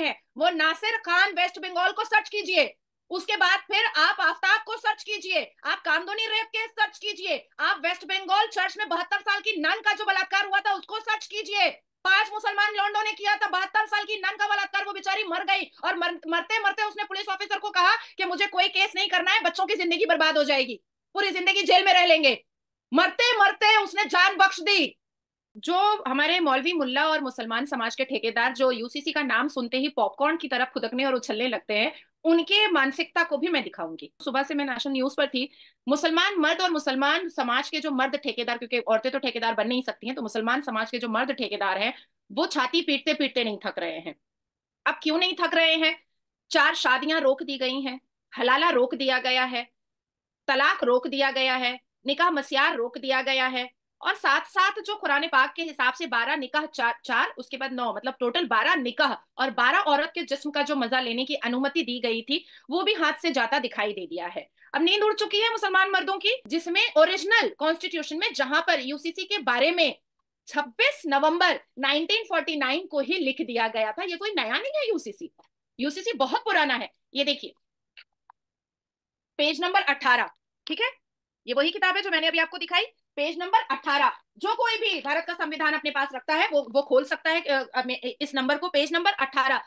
में है वो नासिर खान वेस्ट बंगाल को सर्च कीजिए उसके बाद फिर आप आफ्ताब को सर्च कीजिए आप कामदोनी रेप केस सर्च कीजिए आप वेस्ट बंगाल चर्च में बहत्तर साल की नन का जो बलात्कार हुआ था उसको सर्च कीजिए पांच मुसलमान लौंडों ने किया था बहत्तर साल की नन का बलात्कार वो बेचारी मर गई और मर, मरते मरते उसने पुलिस ऑफिसर को कहा कि मुझे कोई केस नहीं करना है बच्चों की जिंदगी बर्बाद हो जाएगी पूरी जिंदगी जेल में रह लेंगे मरते मरते उसने जान बख्श दी जो हमारे मौलवी मुल्ला और मुसलमान समाज के ठेकेदार जो यूसीसी का नाम सुनते ही पॉपकॉर्न की तरफ खुदकने और उछलने लगते हैं उनके मानसिकता को भी मैं दिखाऊंगी सुबह से मैं नेशनल न्यूज पर थी मुसलमान मर्द और मुसलमान समाज के जो मर्द ठेकेदार क्योंकि औरतें तो ठेकेदार बन नहीं सकती हैं तो मुसलमान समाज के जो मर्द ठेकेदार हैं वो छाती पीटते पीटते नहीं थक रहे हैं अब क्यों नहीं थक रहे हैं चार शादियां रोक दी गई हैं हलाला रोक दिया गया है तलाक रोक दिया गया है निकाह मसियार रोक दिया गया है और साथ साथ जो कुरान पाक के हिसाब से बारह निकाह चार चार उसके बाद नौ मतलब टोटल बारह निकाह और बारह औरत के जिस्म का जो मजा लेने की अनुमति दी गई थी वो भी हाथ से जाता दिखाई दे दिया है अब नींद उड़ चुकी है मुसलमान मर्दों की जिसमें ओरिजिनल कॉन्स्टिट्यूशन में जहां पर यूसीसी के बारे में 26 नवंबर 1949 को ही लिख दिया गया था ये कोई नया नहीं है यूसीसी यूसीसी बहुत पुराना है ये देखिए पेज नंबर 18 ठीक है ये वही किताब है जो मैंने अभी आपको दिखाई पेज नंबर 18 जो कोई भी भारत का संविधान अपने पास रखता है वो वो खोल सकता है इस नंबर को page number 18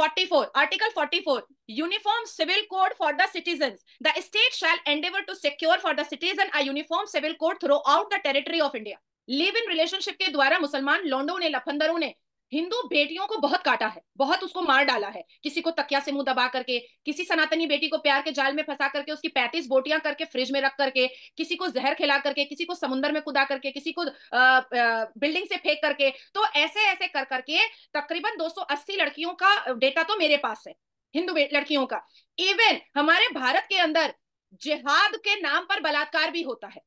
44 article 44 uniform civil code for the citizen the state shall endeavour to secure for the citizen a uniform civil code throughout the territory of India live in relationship के द्वारा मुसलमान लोंडो ने लफंदरों ने हिंदू बेटियों को बहुत काटा है बहुत उसको मार डाला है किसी को तकिया से मुंह दबा करके किसी सनातनी बेटी को प्यार के जाल में फंसा करके उसकी पैंतीस बोटियां करके फ्रिज में रख करके किसी को जहर खिला करके किसी को समुन्द्र में कुदा करके किसी को आ, आ, बिल्डिंग से फेंक करके तो ऐसे ऐसे कर करके तकरीबन 280 लड़कियों का डेटा तो मेरे पास है हिंदू लड़कियों का इवन हमारे भारत के अंदर जिहाद के नाम पर बलात्कार भी होता है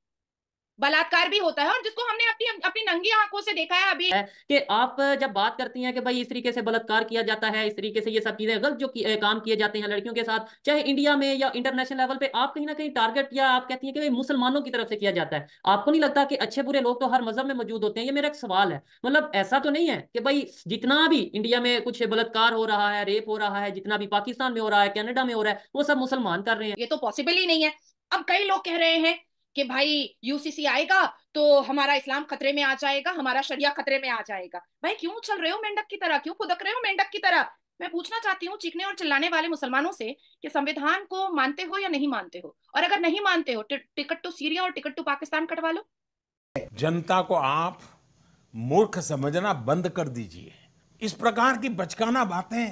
बलात्कार भी होता है और जिसको हमने अपनी अपनी नंगी आंखों से देखा है अभी कि आप जब बात करती हैं कि भाई इस तरीके से बलात्कार किया जाता है इस तरीके से ये सब चीजें गलत जो की, काम किए जाते हैं लड़कियों के साथ चाहे इंडिया में या इंटरनेशनल लेवल पे आप कहीं ना कहीं टारगेट या आप कहती हैं कि भाई मुसलमानों की तरफ से किया जाता है आपको नहीं लगता कि अच्छे बुरे लोग तो हर मजहब में मौजूद होते हैं ये मेरा एक सवाल है मतलब ऐसा तो नहीं है कि भाई जितना भी इंडिया में कुछ बलात्कार हो रहा है रेप हो रहा है जितना भी पाकिस्तान में हो रहा है कैनेडा में हो रहा है वो सब मुसलमान कर रहे हैं ये तो पॉसिबल ही नहीं है अब कई लोग कह रहे हैं कि भाई यूसीसी आएगा तो हमारा इस्लाम खतरे में आ जाएगा हमारा शरिया खतरे में आ जाएगा भाई क्यों चल रहे हो मेंढक की तरह क्यों खुदक रहे हो मेंढक की तरह मैं पूछना चाहती हूँ चीखने और चिल्लाने वाले मुसलमानों से कि संविधान को मानते हो या नहीं मानते हो और अगर नहीं मानते हो टिकट टू तो सीरिया और टिकट टू तो पाकिस्तान कटवा लो जनता को आप मूर्ख समझना बंद कर दीजिए इस प्रकार की बचकाना बातें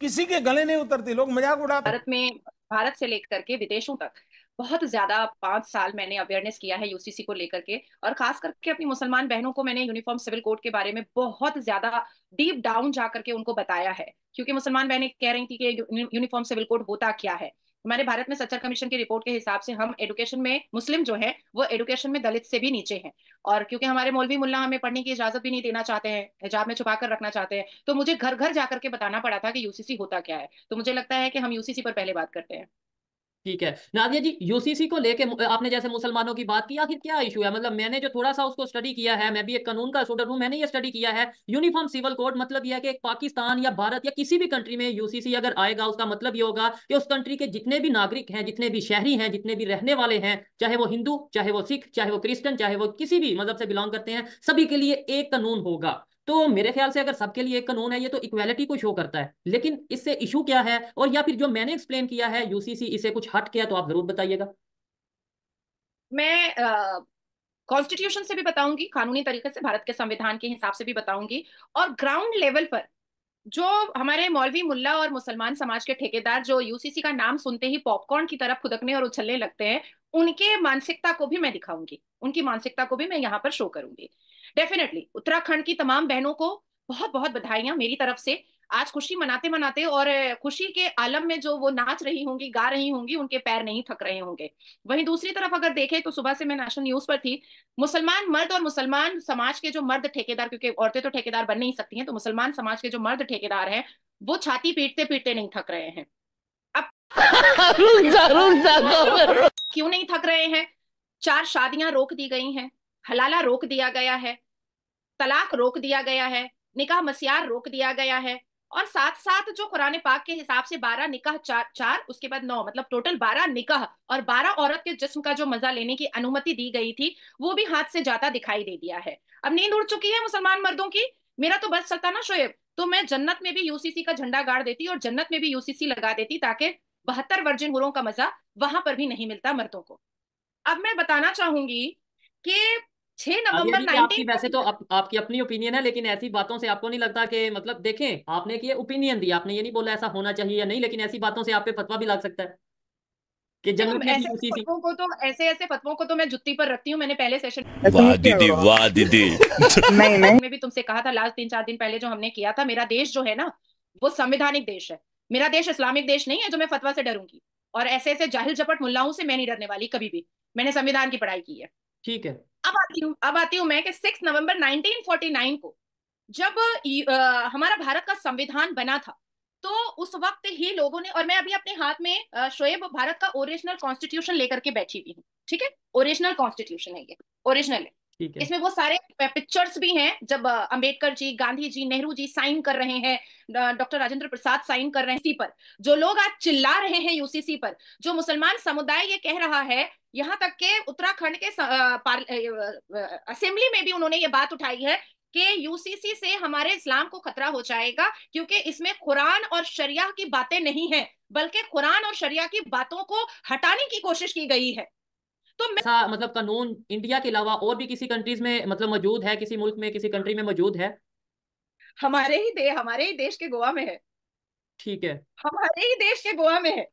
किसी के गले नहीं उतरती लोग मजाक उड़ा भारत में भारत से लेकर के विदेशों तक बहुत ज़्यादा पांच साल मैंने अवेयरनेस किया है यूसीसी को लेकर के और खास करके अपनी मुसलमान बहनों को मैंने यूनिफॉर्म सिविल कोड के बारे में बहुत ज़्यादा डीप डाउन जा करके उनको बताया है क्योंकि मुसलमान बहनें कह रही थी कि यूनिफॉर्म सिविल कोड होता क्या है हमारे भारत में सच्चर कमीशन की रिपोर्ट के हिसाब से हम एडुकेशन में मुस्लिम जो है वो एडुकेशन में दलित से भी नीचे हैं और क्योंकि हमारे मौलवी मुल्ला हमें पढ़ने की इजाजत भी नहीं देना चाहते हैं हिजाब में छुपा कर रखना चाहते हैं तो मुझे घर घर जाकर के बताना पड़ा था कि यूसीसी होता क्या है तो मुझे लगता है कि हम यूसीसी पर पहले बात करते हैं ठीक है नादिया जी यूसीसी को लेके आपने जैसे मुसलमानों की बात की आखिर क्या इशू है मतलब मैंने जो थोड़ा सा उसको स्टडी किया है मैं भी एक कानून का स्टूडेंट हूँ मैंने ये स्टडी किया है यूनिफॉर्म सिविल कोड मतलब यह है कि पाकिस्तान या भारत या किसी भी कंट्री में यूसीसी अगर आएगा उसका मतलब ये होगा कि उस कंट्री के जितने भी नागरिक हैं जितने भी शहरी हैं जितने भी रहने वाले हैं चाहे वो हिंदू चाहे वो सिख चाहे वो क्रिश्चन चाहे वो किसी भी मजहब मतलब से बिलोंग करते हैं सभी के लिए एक कानून होगा तो मेरे ख्याल से अगर सबके लिए एक कानून है ये तो इक्वालिटी को शो करता है लेकिन इससे इशू क्या है और या फिर जो मैंने एक्सप्लेन किया है यूसीसी इसे कुछ हट किया तो आप जरूर बताइएगा मैं कॉन्स्टिट्यूशन से भी बताऊंगी कानूनी तरीके से भारत के संविधान के हिसाब से भी बताऊंगी और ग्राउंड लेवल पर जो हमारे मौलवी मुल्ला और मुसलमान समाज के ठेकेदार जो यूसीसी का नाम सुनते ही पॉपकॉर्न की तरफ खुदकने और उछलने लगते हैं उनके मानसिकता को भी मैं दिखाऊंगी उनकी मानसिकता को भी मैं यहाँ पर शो करूंगी डेफिनेटली उत्तराखंड की तमाम बहनों को बहुत बहुत बधाइयां मेरी तरफ से आज खुशी मनाते मनाते और खुशी के आलम में जो वो नाच रही होंगी गा रही होंगी उनके पैर नहीं थक रहे होंगे वहीं दूसरी तरफ अगर देखें तो सुबह से मैं नेशनल न्यूज पर थी मुसलमान मर्द और मुसलमान समाज के जो मर्द ठेकेदार क्योंकि औरतें तो ठेकेदार बन नहीं सकती हैं तो मुसलमान समाज के जो मर्द ठेकेदार हैं वो छाती पीटते पीटते नहीं थक रहे हैं अब क्यों नहीं थक रहे हैं चार शादियां रोक दी गई हैं हलाला रोक दिया गया है तलाक रोक दिया गया है निकाह मसियार रोक दिया गया है और साथ साथ जो कुरान पाक के हिसाब से बारह निकाह चार चार उसके बाद नौ मतलब टोटल बारह निकाह और बारह औरत के जिस्म का जो मजा लेने की अनुमति दी गई थी वो भी हाथ से जाता दिखाई दे दिया है अब नींद उड़ चुकी है मुसलमान मर्दों की मेरा तो बस चलता ना शोएब तो मैं जन्नत में भी यूसीसी का झंडा गाड़ देती और जन्नत में भी यूसीसी लगा देती ताकि बहत्तर वर्जिन हुरों का मजा वहां पर भी नहीं मिलता मर्दों को अब मैं बताना चाहूंगी कि छह हाँ, नवंबर वैसे तो आप, आपकी अपनी ओपिनियन है लेकिन ऐसी बातों से आपको नहीं लगता कि मतलब देखें आपने की ओपिनियन दी आपने ये नहीं बोला ऐसा होना चाहिए या नहीं लेकिन ऐसी बातों से आप पे फतवा भी लग सकता है कि में ऐसे फतवों को तो ऐसे ऐसे फतवों को तो मैं जुत्ती पर रखती हूँ मैंने पहले सेशन वाह दीदी वाह दीदी नहीं नहीं मैं भी तुमसे कहा था लास्ट तीन चार दिन पहले जो हमने किया था मेरा देश जो है ना वो संवैधानिक देश है मेरा देश इस्लामिक देश नहीं है जो मैं फतवा से डरूंगी और ऐसे ऐसे जाहिल झपट मुल्लाओं से मैं नहीं डरने वाली कभी भी मैंने संविधान की पढ़ाई की है ठीक है अब आती हूँ अब आती हूँ मैं कि सिक्स नवंबर 1949 को जब आ, हमारा भारत का संविधान बना था तो उस वक्त ही लोगों ने और मैं अभी अपने हाथ में शोएब भारत का ओरिजिनल कॉन्स्टिट्यूशन लेकर के बैठी हुई हूँ ठीक है ओरिजिनल कॉन्स्टिट्यूशन है ये ओरिजिनल है इसमें वो सारे पिक्चर्स भी हैं जब अंबेडकर जी गांधी जी नेहरू जी साइन कर रहे हैं डॉक्टर राजेंद्र प्रसाद साइन कर रहे हैं इसी पर जो लोग आज चिल्ला रहे हैं यूसीसी पर जो मुसलमान समुदाय ये कह रहा है यहाँ तक के उत्तराखंड के असेंबली में भी उन्होंने ये बात उठाई है कि यूसीसी से हमारे इस्लाम को खतरा हो जाएगा क्योंकि इसमें कुरान और शरिया की बातें नहीं है बल्कि कुरान और शरिया की बातों को हटाने की कोशिश की गई है तो मैं... मतलब कानून इंडिया के अलावा और भी किसी कंट्रीज में मतलब मौजूद है किसी मुल्क में किसी कंट्री में मौजूद है हमारे ही दे हमारे ही देश के गोवा में है ठीक है हमारे ही देश के गोवा में है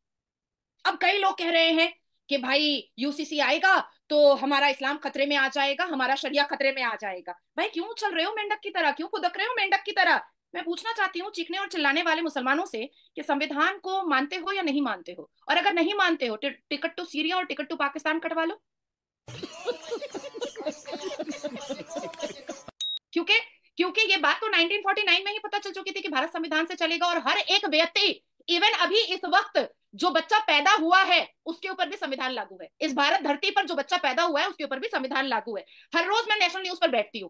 अब कई लोग कह रहे हैं कि भाई यूसीसी आएगा तो हमारा इस्लाम खतरे में आ जाएगा हमारा शरिया खतरे में आ जाएगा भाई क्यों चल रहे हो मेंढक की तरह क्यों खुदक रहे हो मेंढक की तरह मैं पूछना चाहती हूँ चीखने और चिल्लाने वाले मुसलमानों से कि संविधान को मानते हो या नहीं मानते हो और अगर नहीं मानते हो टिकट टू सीरिया और टिकट टू पाकिस्तान कटवा लो क्योंकि क्योंकि ये बात तो 1949 में ही पता चल चुकी थी कि भारत संविधान से चलेगा और हर एक व्यक्ति इवन अभी इस वक्त जो बच्चा पैदा हुआ है उसके ऊपर भी संविधान लागू है इस भारत धरती पर जो बच्चा पैदा हुआ है उसके ऊपर भी संविधान लागू है हर रोज मैं नेशनल न्यूज पर बैठती हूँ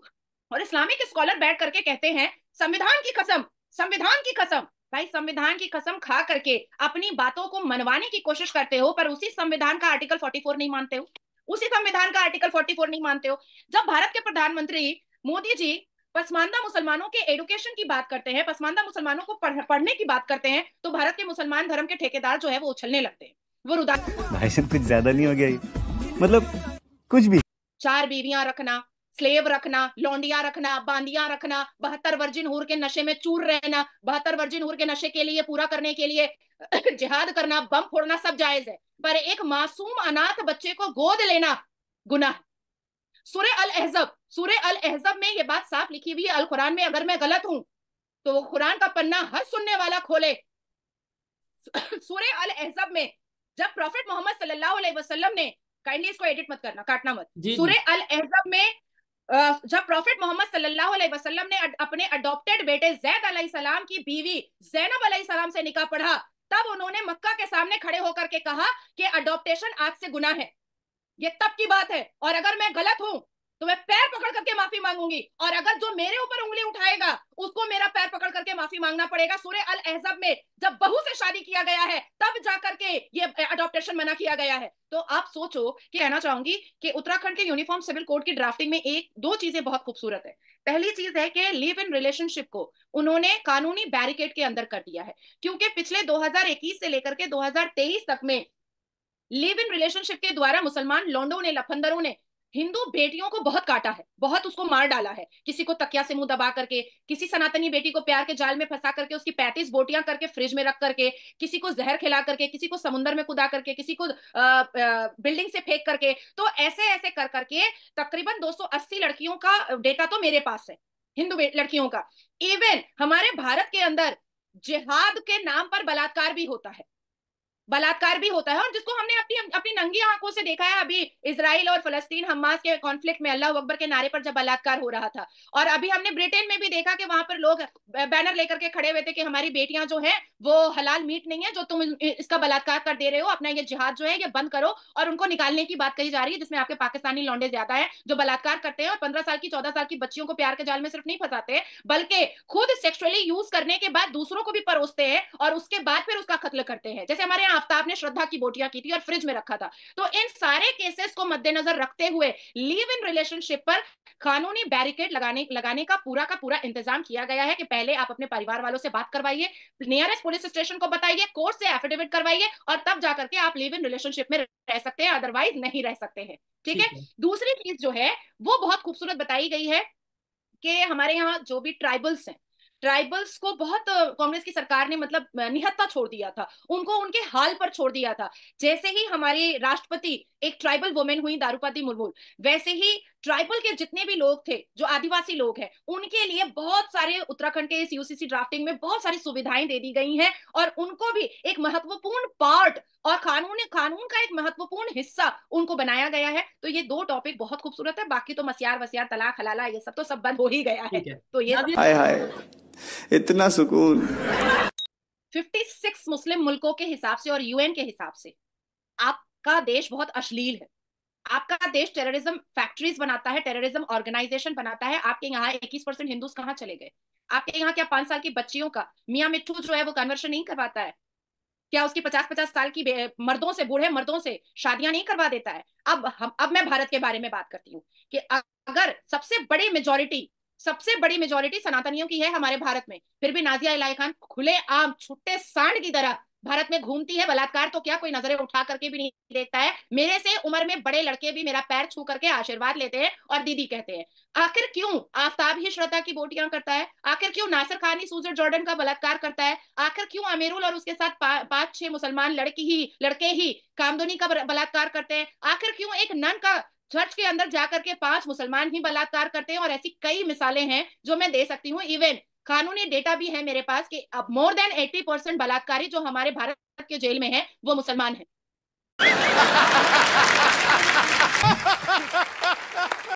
और इस्लामिक स्कॉलर बैठ करके कहते हैं संविधान की कसम संविधान की कसम भाई संविधान की कसम खा करके अपनी बातों को मनवाने की कोशिश करते हो पर उसी संविधान का आर्टिकल 44 नहीं मानते हो उसी संविधान का आर्टिकल 44 नहीं मानते हो जब भारत के प्रधानमंत्री मोदी जी पसमानदा मुसलमानों के एडुकेशन की बात करते हैं पसमानदा मुसलमानों को पढ़, पढ़ने की बात करते हैं तो भारत के मुसलमान धर्म के ठेकेदार जो है वो उछलने लगते हैं वो रुदा भाई कुछ ज्यादा नहीं हो गया मतलब कुछ भी चार बीवियां रखना स्लेव रखना लौंडिया रखना बांदिया रखना बहत्तर वर्जिन हूर के नशे में चूर रहना बहत्तर वर्जिन हूर के नशे के लिए पूरा करने के लिए जिहाद करना बम फोड़ना सब जायज है पर एक मासूम अनाथ बच्चे को गोद लेना गुना सुरे अल अहजब सूर्य अल अहजब में ये बात साफ लिखी हुई है अल कुरान में अगर मैं गलत हूं तो वो कुरान का पन्ना हर सुनने वाला खोले सूर्य अल अहजब में जब प्रॉफिट मोहम्मद सल्लल्लाहो अलैहि वसल्लम ने काइंडली इसको एडिट मत करना काटना मत सूर्य अल अहजब में जब प्रॉफिट मोहम्मद सल्लल्लाहु अलैहि वसल्लम ने अपने अडॉप्टेड बेटे जैद अलैहिस्सलाम की बीवी जैनब अलैहिस्सलाम से निकाह पढ़ा तब उन्होंने मक्का के सामने खड़े होकर के कहा कि अडॉप्टेशन आज से गुना है ये तब की बात है और अगर मैं गलत हूँ तो मैं पैर पकड़ करके माफी मांगूंगी और अगर जो मेरे ऊपर उंगली उठाएगा उसको मेरा पैर पकड़ करके माफी मांगना पड़ेगा सूर्य अल अहजब में जब बहू से शादी किया गया है तब जा करके ये अडोप्टेशन मना किया गया है तो आप सोचो कि कहना चाहूंगी कि उत्तराखंड के यूनिफॉर्म सिविल कोड की ड्राफ्टिंग में एक दो चीजें बहुत खूबसूरत है पहली चीज है कि लिव इन रिलेशनशिप को उन्होंने कानूनी बैरिकेड के अंदर कर दिया है क्योंकि पिछले 2021 से लेकर के 2023 तक में लिव इन रिलेशनशिप के द्वारा मुसलमान लौंडों ने लफंदरों ने हिंदू बेटियों को बहुत काटा है बहुत उसको मार डाला है किसी को तकिया से मुंह दबा करके किसी सनातनी बेटी को प्यार के जाल में फंसा करके उसकी पैंतीस बोटियां करके फ्रिज में रख करके किसी को जहर खिला करके किसी को समुन्द्र में कुदा करके किसी को आ, आ, बिल्डिंग से फेंक करके तो ऐसे ऐसे कर करके तकरीबन 280 लड़कियों का डेटा तो मेरे पास है हिंदू लड़कियों का इवन हमारे भारत के अंदर जिहाद के नाम पर बलात्कार भी होता है बलात्कार भी होता है और जिसको हमने अपनी अपनी नंगी आंखों से देखा है अभी इसराइल और फलस्तीन हमास के कॉन्फ्लिक्ट में अल्लाह अकबर के नारे पर जब बलात्कार हो रहा था और अभी हमने ब्रिटेन में भी देखा कि वहां पर लोग बैनर लेकर के खड़े हुए थे कि हमारी बेटियां जो है वो हलाल मीट नहीं है जो तुम इसका बलात्कार कर दे रहे हो अपना ये जिहाद जो है ये बंद करो और उनको निकालने की बात कही जा रही है जिसमें आपके पाकिस्तानी लौंडे ज्यादा है जो बलात्कार करते हैं और पंद्रह साल की चौदह साल की बच्चियों को प्यार के जाल में सिर्फ नहीं फंसाते बल्कि खुद सेक्सुअली यूज करने के बाद दूसरों को भी परोसते हैं और उसके बाद फिर उसका कत्ल करते हैं जैसे हमारे आफ्ताब ने श्रद्धा की बोटिया की थी और फ्रिज में रखा था तो इन सारे केसेस को मद्देनजर रखते हुए लीव इन रिलेशनशिप पर कानूनी बैरिकेड लगाने लगाने का पूरा का पूरा इंतजाम किया गया है कि पहले आप अपने परिवार वालों से बात करवाइए नियरेस्ट पुलिस स्टेशन को बताइए कोर्ट से एफिडेविट करवाइए और तब जाकर के आप लिव इन रिलेशनशिप में रह सकते हैं अदरवाइज नहीं रह सकते हैं ठीक है दूसरी चीज जो है वो बहुत खूबसूरत बताई गई है कि हमारे यहाँ जो भी ट्राइबल्स हैं ट्राइबल्स को बहुत कांग्रेस की सरकार ने मतलब निहत्ता छोड़ दिया था उनको उनके हाल पर छोड़ दिया था जैसे ही हमारे राष्ट्रपति एक ट्राइबल वुमेन हुई दारूपति मुर्मू वैसे ही ट्राइबल के जितने भी लोग थे जो आदिवासी लोग हैं उनके लिए बहुत सारे उत्तराखंड के इस यूसीसी ड्राफ्टिंग में बहुत सारी सुविधाएं दे दी गई हैं और उनको भी एक महत्वपूर्ण पार्ट और कानून कानून का एक महत्वपूर्ण हिस्सा उनको बनाया गया है तो ये दो टॉपिक बहुत खूबसूरत है बाकी तो मसियार वसियार तलाक हलाला ये सब तो सब बंद हो ही गया है तो ये इतना सुकून 56 मुस्लिम मुल्कों के हिसाब से और यूएन के हिसाब से आपका देश बहुत अश्लील है आपका देश टेररिज्म फैक्ट्रीज बनाता है टेररिज्म ऑर्गेनाइजेशन बनाता है आपके यहाँ इक्कीस परसेंट हिंदू कहाँ चले गए आपके यहाँ क्या पांच साल की बच्चियों का मियाँ मिट्टू जो है वो कन्वर्शन नहीं करवाता है क्या उसकी पचास पचास साल की मर्दों से बूढ़े मर्दों से शादियां नहीं करवा देता है अब हम अब मैं भारत के बारे में बात करती हूँ कि अगर सबसे बड़ी मेजोरिटी सबसे बड़ी मेजोरिटी सनातनियों की है हमारे भारत में फिर भी नाजिया इलाई खान खुले आम छुट्टे सांड की तरह भारत में घूमती है बलात्कार तो क्या कोई नजरें उठा करके भी नहीं देखता है मेरे से उम्र में बड़े लड़के भी मेरा पैर छू करके आशीर्वाद लेते हैं और दीदी कहते हैं आखिर क्यों आफ्ताब ही श्रद्धा की बोटियां करता है आखिर क्यों नासिर खान ही सूजर जॉर्डन का बलात्कार करता है आखिर क्यों अमेरुल और उसके साथ पा, पांच छह मुसलमान लड़की ही लड़के ही कामदोनी का बलात्कार करते हैं आखिर क्यों एक नन का चर्च के अंदर जाकर के पांच मुसलमान ही बलात्कार करते हैं और ऐसी कई मिसालें हैं जो मैं दे सकती हूँ इवन कानूनी डेटा भी है मेरे पास कि अब मोर देन 80 परसेंट बलात्कारी जो हमारे भारत के जेल में है वो मुसलमान है